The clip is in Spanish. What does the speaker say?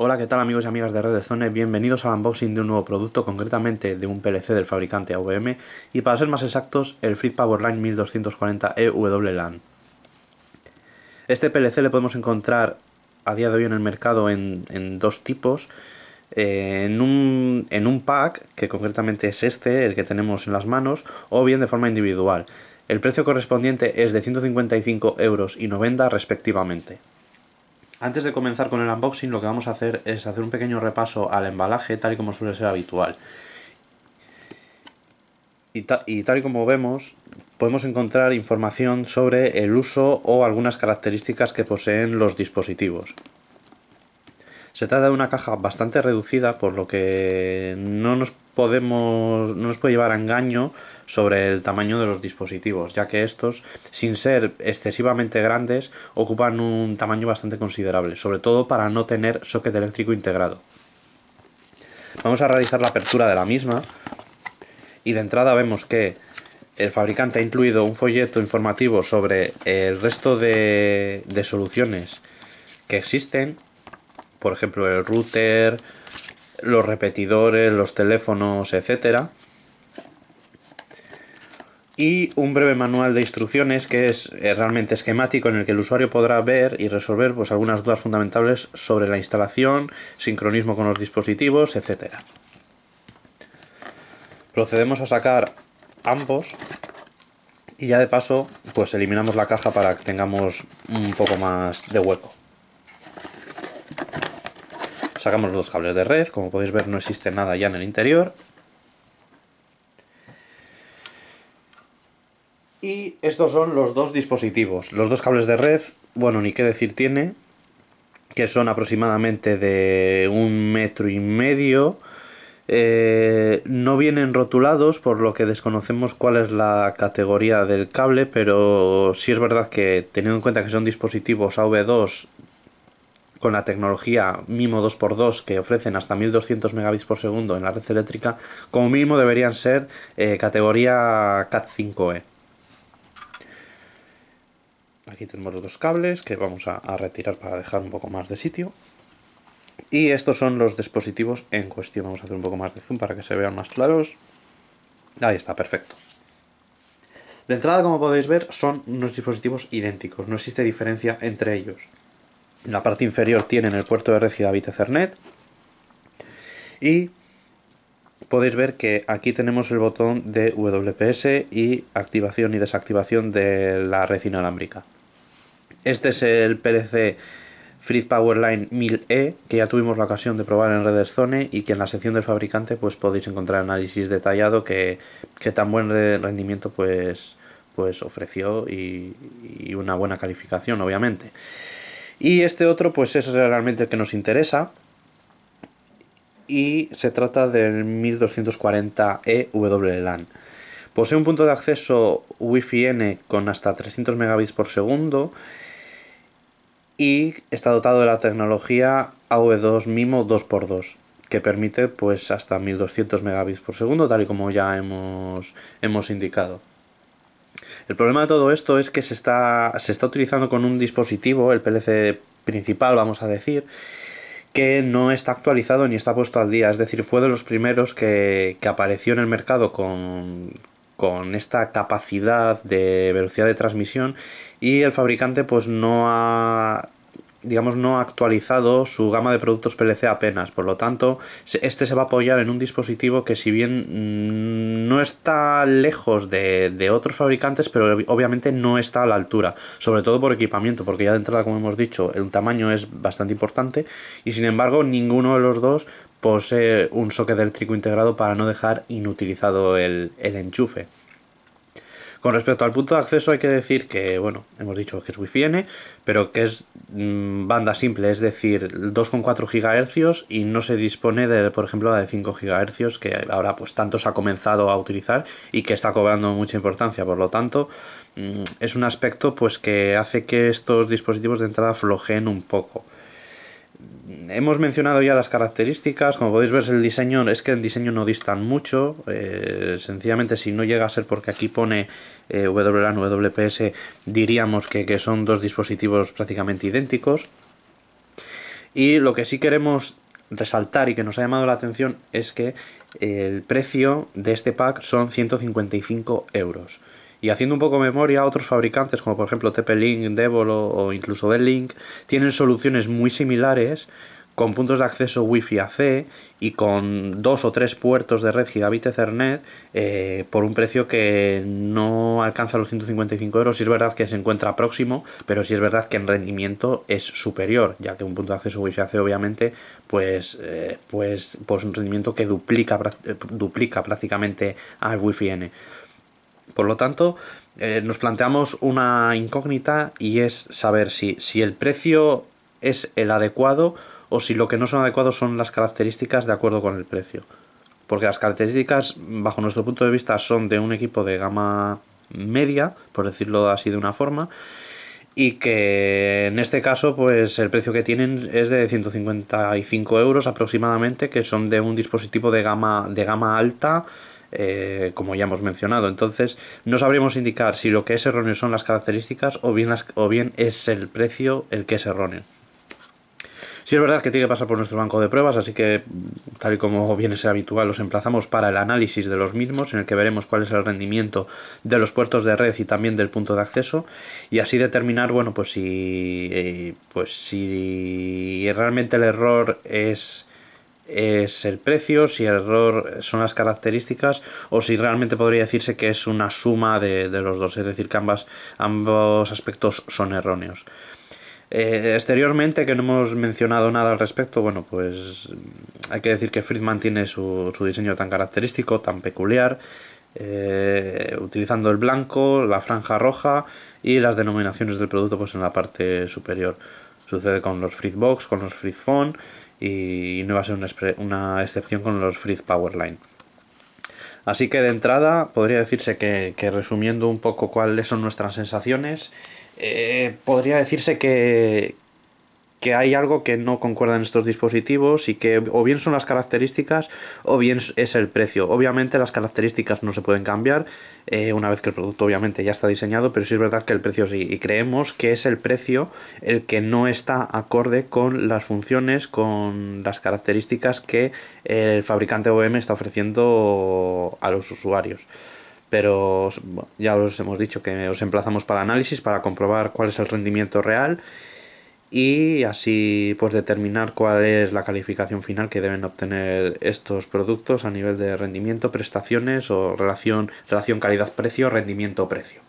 Hola, ¿qué tal amigos y amigas de Redes Zone? Bienvenidos al unboxing de un nuevo producto, concretamente de un PLC del fabricante AVM y para ser más exactos, el Free Powerline 1240 EWLAN. Este PLC le podemos encontrar a día de hoy en el mercado en, dos tipos. Eh, en, un, pack, que concretamente es este, el que tenemos en las manos, o bien de forma individual. El precio correspondiente es de 155,90 euros respectivamente. Antes de comenzar con el unboxing lo que vamos a hacer es hacer un pequeño repaso al embalaje tal y como suele ser habitual. Y, y, tal y como vemos podemos encontrar información sobre el uso o algunas características que poseen los dispositivos. Se trata de una caja bastante reducida, por lo que no nos podemos nos puede llevar a engaño sobre el tamaño de los dispositivos, ya que estos, sin ser excesivamente grandes, ocupan un tamaño bastante considerable, sobre todo para no tener socket eléctrico integrado. Vamos a realizar la apertura de la misma y de entrada vemos que el fabricante ha incluido un folleto informativo sobre el resto de soluciones que existen por ejemplo el router, los repetidores, los teléfonos, etcétera. Y un breve manual de instrucciones que es eh, realmente esquemático en el que el usuario podrá ver y resolver pues, algunas dudas fundamentales sobre la instalación, sincronismo con los dispositivos, etcétera. Procedemos a sacar ambos y ya de paso pues eliminamos la caja para que tengamos un poco más de hueco. Sacamos los cables de red, como podéis ver no existe nada ya en el interior. Y estos son los dos dispositivos. Los dos cables de red, bueno, ni qué decir tiene, que son aproximadamente de un metro y medio. Eh, no vienen rotulados, por lo que desconocemos cuál es la categoría del cable, pero sí es verdad que teniendo en cuenta que son dispositivos AV2 con la tecnología MIMO 2x2 que ofrecen hasta 1200 megabits por segundo en la red eléctrica, como mínimo deberían ser eh, categoría CAT5E. Aquí tenemos los dos cables que vamos a, retirar para dejar un poco más de sitio. Y estos son los dispositivos en cuestión. Vamos a hacer un poco más de zoom para que se vean más claros. Ahí está, perfecto. De entrada, como podéis ver, son unos dispositivos idénticos. No existe diferencia entre ellos. En la parte inferior tienen el puerto de red de Ethernet. Y podéis ver que aquí tenemos el botón de WPS y activación y desactivación de la red inalámbrica. Este es el PLC Free Powerline 1000E que ya tuvimos la ocasión de probar en redes Zone y que en la sección del fabricante pues podéis encontrar análisis detallado que, tan buen rendimiento pues, pues ofreció y una buena calificación obviamente. Y este otro pues es realmente el que nos interesa. Y se trata del 1240E WLAN. Posee un punto de acceso Wi-Fi N con hasta 300 megabits por segundo y está dotado de la tecnología AV2 MIMO 2x2 que permite pues hasta 1200 megabits por segundo tal y como ya hemos, hemos indicado. El problema de todo esto es que se está, se está utilizando con un dispositivo, el PLC principal, vamos a decir, que no está actualizado ni está puesto al día. Es decir, fue de los primeros que, que apareció en el mercado con, con esta capacidad de velocidad de transmisión y el fabricante pues no ha digamos, no ha actualizado su gama de productos PLC apenas. Por lo tanto, este se va a apoyar en un dispositivo que si bien mm, no está lejos de, otros fabricantes, pero obviamente no está a la altura. Sobre todo por equipamiento, porque ya de entrada, como hemos dicho, el tamaño es bastante importante. Y sin embargo, ninguno de los dos posee un socket eléctrico integrado para no dejar inutilizado el, el enchufe. Con respecto al punto de acceso hay que decir que, bueno, hemos dicho que es Wi-Fi N, pero que es mm, banda simple, es decir, 2,4 GHz y no se dispone de, por ejemplo, la de 5 GHz que ahora pues tanto se ha comenzado a utilizar y que está cobrando mucha importancia, por lo tanto mm, es un aspecto pues que hace que estos dispositivos de entrada flojeen un poco hemos mencionado ya las características, como podéis ver el diseño, es que el diseño no distan mucho, eh, sencillamente si no llega a ser porque aquí pone eh, WLAN, WPS, diríamos que, que son dos dispositivos prácticamente idénticos. Y lo que sí queremos resaltar y que nos ha llamado la atención es que el precio de este pack son 155 euros. Y haciendo un poco memoria, otros fabricantes, como por ejemplo TP-Link, Devolo o incluso d tienen soluciones muy similares con puntos de acceso Wi-Fi AC y con dos o tres puertos de red Gigabit Ethernet eh, por un precio que no alcanza los 155 euros. Si es verdad que se encuentra próximo, pero si es verdad que en rendimiento es superior, ya que un punto de acceso Wi-Fi AC obviamente pues, eh, pues, pues un rendimiento que duplica, eh, duplica prácticamente al Wi-Fi N. Por lo tanto, eh, nos planteamos una incógnita y es saber si, el precio es el adecuado o si lo que no son adecuados son las características de acuerdo con el precio. Porque las características, bajo nuestro punto de vista, son de un equipo de gama media, por decirlo así de una forma, y que en este caso, pues el precio que tienen es de 155 euros aproximadamente, que son de un dispositivo de gama alta eh, como ya hemos mencionado. Entonces, no sabremos indicar si lo que es erróneo son las características o bien, o bien es el precio el que es erróneo. Si es verdad que tiene que pasar por nuestro banco de pruebas, así que, mm, tal y como viene ser habitual, los emplazamos para el análisis de los mismos, en el que veremos cuál es el rendimiento de los puertos de red y también del punto de acceso, y así determinar, bueno, pues si, eh, pues si realmente el error es es el precio, si el error son las características o si realmente podría decirse que es una suma de, los dos, es decir, que ambos aspectos son erróneos. Eh, exteriormente, que no hemos mencionado nada al respecto, bueno, pues hay que decir que Friedman tiene su, diseño tan característico, tan peculiar, eh, utilizando el blanco, la franja roja y las denominaciones del producto pues en la parte superior. Sucede con los Freebox, con los Phone y no va a ser una, excepción con los Power Powerline. Así que de entrada podría decirse que, resumiendo un poco cuáles son nuestras sensaciones, eh, podría decirse que, que hay algo que no concuerda en estos dispositivos y que o bien son las características o bien es el precio. Obviamente las características no se pueden cambiar eh, una vez que el producto obviamente ya está diseñado, pero sí es verdad que el precio sí. Y creemos que es el precio el que no está acorde con las funciones, con las características que el fabricante OEM está ofreciendo a los usuarios pero ya os hemos dicho que os emplazamos para análisis, para comprobar cuál es el rendimiento real y así pues determinar cuál es la calificación final que deben obtener estos productos a nivel de rendimiento, prestaciones o relación, relación calidad-precio, rendimiento-precio.